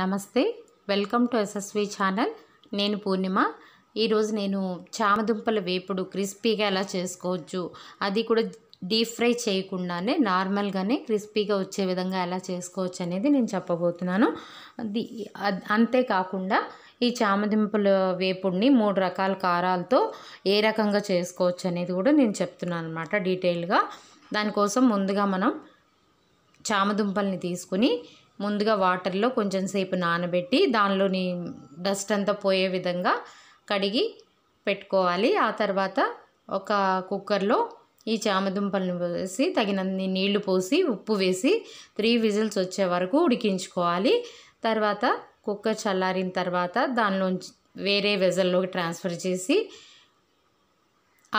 నమస్తే welcome to SSV channel నేను పూర్ణిమ ఈరోజు నేను చామదుంపల వేపుడు క్రిస్పీగా ఎలా చేసుకోవచ్చు అది కూడా డీప్ ఫ్రై చేయకుండానే నార్మల్గానే క్రిస్పీగా వచ్చే విధంగా ఎలా చేసుకోవచ్చు అనేది నేను చెప్పబోతున్నాను అది అంతేకాకుండా ఈ చామదుంపల వేపుడిని మూడు రకాల కారాలతో ఏ రకంగా చేసుకోవచ్చు అనేది కూడా నేను చెప్తున్నాను అనమాట డీటెయిల్గా దానికోసం ముందుగా మనం చామదుంపల్ని తీసుకుని ముందుగా వాటర్లో కొంచెం సేపు నానబెట్టి దానిలోని డస్ట్ అంతా పోయే విధంగా కడిగి పెట్టుకోవాలి ఆ తర్వాత ఒక కుక్కర్లో ఈ చామదుంపలను వేసి తగినన్ని నీళ్లు పోసి ఉప్పు వేసి త్రీ విజిల్స్ వచ్చే వరకు ఉడికించుకోవాలి తర్వాత కుక్కర్ చల్లారిన తర్వాత దానిలోంచి వేరే వెజల్లోకి ట్రాన్స్ఫర్ చేసి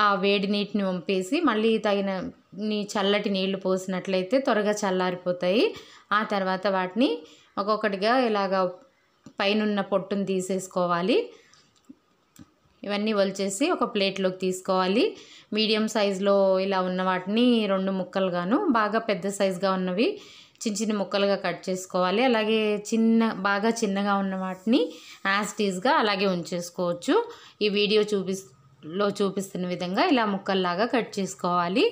ఆ వేడి నీటిని వంపేసి మళ్ళీ తగిన నీ చల్లటి నీళ్లు పోసినట్లయితే త్వరగా చల్లారిపోతాయి ఆ తర్వాత వాటిని ఒక్కొక్కటిగా ఇలాగ పైనున్న పొట్టును తీసేసుకోవాలి ఇవన్నీ వలిచేసి ఒక ప్లేట్లోకి తీసుకోవాలి మీడియం సైజులో ఇలా ఉన్న వాటిని రెండు ముక్కలుగాను బాగా పెద్ద సైజుగా ఉన్నవి చిన్న చిన్న ముక్కలుగా కట్ చేసుకోవాలి అలాగే చిన్న బాగా చిన్నగా ఉన్న వాటిని యాస్టీస్గా అలాగే ఉంచేసుకోవచ్చు ఈ వీడియో చూపిలో లో చూపిస్తున్న విధంగా ఇలా ముక్కల్లాగా కట్ చేసుకోవాలి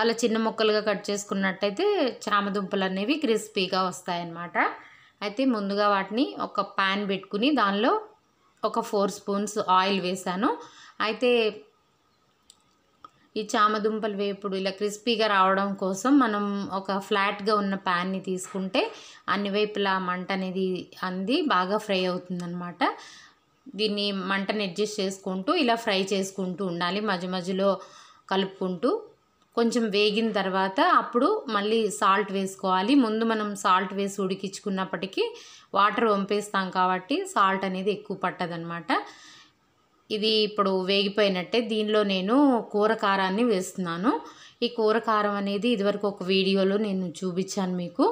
అలా చిన్న ముక్కలుగా కట్ చేసుకున్నట్టయితే చామదుంపలు అనేవి క్రిస్పీగా వస్తాయన్నమాట అయితే ముందుగా వాటిని ఒక ప్యాన్ పెట్టుకుని దానిలో ఒక ఫోర్ స్పూన్స్ ఆయిల్ వేసాను అయితే ఈ చామదుంపలు వేపుడు ఇలా క్రిస్పీగా రావడం కోసం మనం ఒక ఫ్లాట్గా ఉన్న ప్యాన్ని తీసుకుంటే అన్ని వైపులా మంట అనేది అంది బాగా ఫ్రై అవుతుందన్నమాట దీన్ని మంటని అడ్జస్ట్ చేసుకుంటూ ఇలా ఫ్రై చేసుకుంటూ ఉండాలి మధ్య మధ్యలో కలుపుకుంటూ కొంచెం వేగిన తర్వాత అప్పుడు మళ్ళీ సాల్ట్ వేసుకోవాలి ముందు మనం సాల్ట్ వేసి ఉడికించుకున్నప్పటికీ వాటర్ వంపేస్తాం కాబట్టి సాల్ట్ అనేది ఎక్కువ పట్టదనమాట ఇది ఇప్పుడు వేగిపోయినట్టే దీనిలో నేను కూర కారాన్ని వేస్తున్నాను ఈ కూర కారం అనేది ఇదివరకు ఒక వీడియోలో నేను చూపించాను మీకు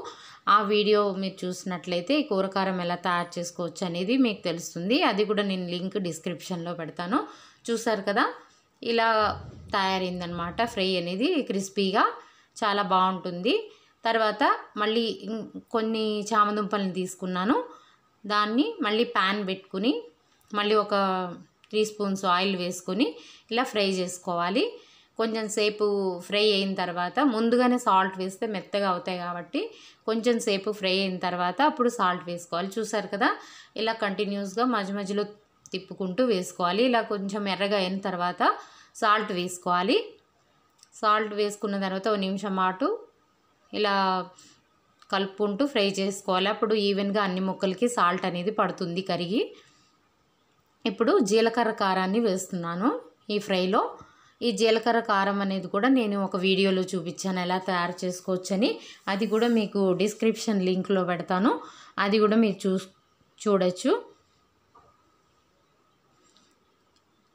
ఆ వీడియో మీరు చూసినట్లయితే ఈ కూర కారం ఎలా తయారు చేసుకోవచ్చు అనేది మీకు తెలుస్తుంది అది కూడా నేను లింక్ డిస్క్రిప్షన్లో పెడతాను చూసారు కదా ఇలా తయారైందనమాట ఫ్రై అనేది క్రిస్పీగా చాలా బాగుంటుంది తర్వాత మళ్ళీ కొన్ని చామదుంపలను తీసుకున్నాను దాన్ని మళ్ళీ ప్యాన్ పెట్టుకుని మళ్ళీ ఒక త్రీ స్పూన్స్ ఆయిల్ వేసుకొని ఇలా ఫ్రై చేసుకోవాలి కొంచెం సేపు ఫ్రై అయిన తర్వాత ముందుగానే సాల్ట్ వేస్తే మెత్తగా అవుతాయి కాబట్టి కొంచెం సేపు ఫ్రై అయిన తర్వాత అప్పుడు సాల్ట్ వేసుకోవాలి చూసారు కదా ఇలా కంటిన్యూస్గా మధ్య మధ్యలో తిప్పుకుంటూ వేసుకోవాలి ఇలా కొంచెం ఎర్రగా అయిన తర్వాత సాల్ట్ వేసుకోవాలి సాల్ట్ వేసుకున్న తర్వాత ఒక నిమిషం పాటు ఇలా కలుపుకుంటూ ఫ్రై చేసుకోవాలి అప్పుడు ఈవెన్గా అన్ని ముక్కలకి సాల్ట్ అనేది పడుతుంది కరిగి ఇప్పుడు జీలకర్ర కారాన్ని వేస్తున్నాను ఈ ఫ్రైలో ఈ జీలకర్ర కారం అనేది కూడా నేను ఒక వీడియోలో చూపించాను ఎలా తయారు చేసుకోవచ్చని అది కూడా మీకు డిస్క్రిప్షన్ లింక్లో పెడతాను అది కూడా మీరు చూ చూడొచ్చు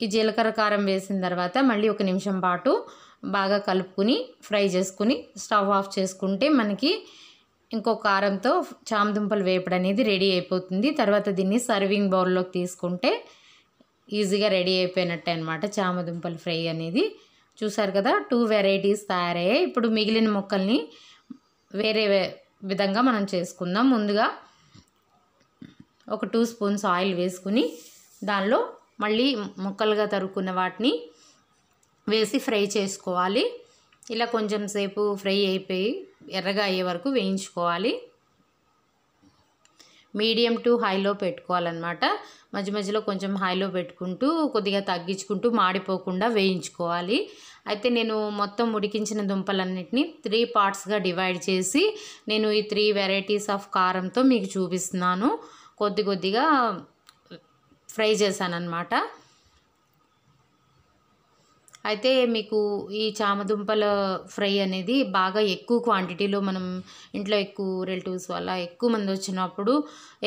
ఈ జీలకర్ర కారం వేసిన తర్వాత మళ్ళీ ఒక నిమిషం పాటు బాగా కలుపుకుని ఫ్రై చేసుకుని స్టవ్ ఆఫ్ చేసుకుంటే మనకి ఇంకో కారంతో చామదుంపలు వేపుడు అనేది రెడీ అయిపోతుంది తర్వాత దీన్ని సర్వింగ్ బౌల్లోకి తీసుకుంటే ఈజీగా రెడీ అయిపోయినట్టే అనమాట చామదుంపలు ఫ్రై అనేది చూసారు కదా టూ వెరైటీస్ తయారయ్యాయి ఇప్పుడు మిగిలిన మొక్కల్ని వేరే విధంగా మనం చేసుకుందాం ముందుగా ఒక టూ స్పూన్స్ ఆయిల్ వేసుకుని దానిలో మళ్ళీ ముక్కలుగా తరుక్కున్న వాటిని వేసి ఫ్రై చేసుకోవాలి ఇలా కొంచెం సేపు ఫ్రై అయిపోయి ఎర్రగా అయ్యే వరకు వేయించుకోవాలి మీడియం టు హైలో పెట్టుకోవాలన్నమాట మధ్య మధ్యలో కొంచెం హైలో పెట్టుకుంటూ కొద్దిగా తగ్గించుకుంటూ మాడిపోకుండా వేయించుకోవాలి అయితే నేను మొత్తం ఉడికించిన దుంపలన్నింటినీ త్రీ పార్ట్స్గా డివైడ్ చేసి నేను ఈ త్రీ వెరైటీస్ ఆఫ్ కారంతో మీకు చూపిస్తున్నాను కొద్ది కొద్దిగా ఫ్రై చేశానన్నమాట అయితే మీకు ఈ చామదుంపల ఫ్రై అనేది బాగా ఎక్కువ క్వాంటిటీలో మనం ఇంట్లో ఎక్కువ రిలేటివ్స్ వల్ల ఎక్కువ మంది వచ్చినప్పుడు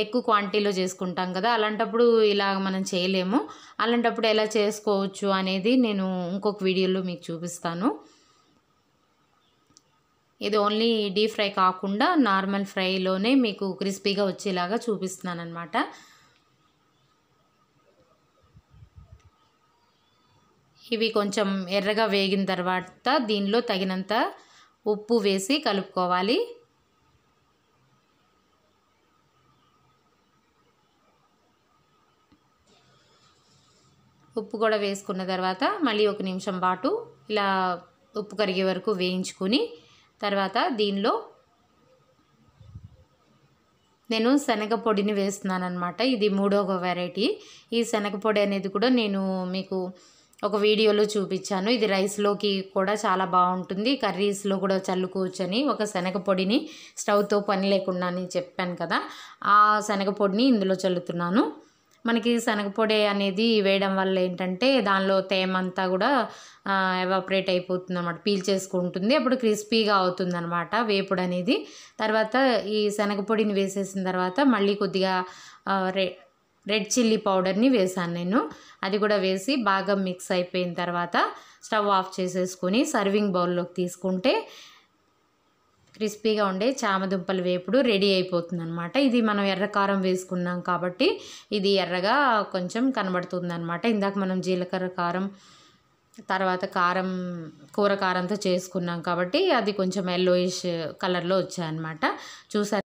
ఎక్కువ క్వాంటిటీలో చేసుకుంటాం కదా అలాంటప్పుడు ఇలా మనం చేయలేము అలాంటప్పుడు ఎలా చేసుకోవచ్చు అనేది నేను ఇంకొక వీడియోలో మీకు చూపిస్తాను ఇది ఓన్లీ డీప్ ఫ్రై కాకుండా నార్మల్ ఫ్రైలోనే మీకు క్రిస్పీగా వచ్చేలాగా చూపిస్తున్నాను అనమాట ఇవి కొంచెం ఎర్రగా వేగిన తర్వాత దీనిలో తగినంత ఉప్పు వేసి కలుపుకోవాలి ఉప్పు కూడా వేసుకున్న తర్వాత మళ్ళీ ఒక నిమిషం పాటు ఇలా ఉప్పు కరిగే వరకు వేయించుకుని తర్వాత దీనిలో నేను శనగ పొడిని వేస్తున్నాను అనమాట ఇది మూడవ వెరైటీ ఈ శనగ పొడి అనేది కూడా నేను మీకు ఒక వీడియోలో చూపించాను ఇది రైస్లోకి కూడా చాలా బాగుంటుంది కర్రీస్లో కూడా చల్లుకోవచ్చని ఒక శనగపొడిని స్టవ్తో పని లేకుండా అని చెప్పాను కదా ఆ శనగపొడిని ఇందులో చల్లుతున్నాను మనకి శనగపొడి అనేది వేయడం వల్ల ఏంటంటే దానిలో తేమ అంతా కూడా ఎవాపరేట్ అయిపోతుంది అనమాట పీల్చేసుకుంటుంది అప్పుడు క్రిస్పీగా అవుతుంది అనమాట వేపుడు అనేది తర్వాత ఈ శనగపొడిని వేసేసిన తర్వాత మళ్ళీ కొద్దిగా రెడ్ చిల్లీ పౌడర్ని వేసాను నేను అది కూడా వేసి బాగా మిక్స్ అయిపోయిన తర్వాత స్టవ్ ఆఫ్ చేసేసుకొని సర్వింగ్ బౌల్లోకి తీసుకుంటే క్రిస్పీగా ఉండే చామదుంపలు వేపుడు రెడీ అయిపోతుంది అనమాట ఇది మనం ఎర్ర కారం వేసుకున్నాం కాబట్టి ఇది ఎర్రగా కొంచెం కనబడుతుంది అనమాట ఇందాక మనం జీలకర్ర కారం తర్వాత కారం కూర కారంతో చేసుకున్నాం కాబట్టి అది కొంచెం ఎల్లోయిష్ కలర్లో వచ్చాయన్నమాట చూసారు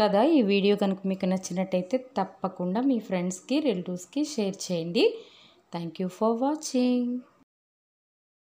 కదా ఈ వీడియో కనుక మీకు నచ్చినట్టయితే తప్పకుండా మీ ఫ్రెండ్స్కి రిలేటివ్స్కి షేర్ చేయండి థ్యాంక్ యూ ఫర్ వాచింగ్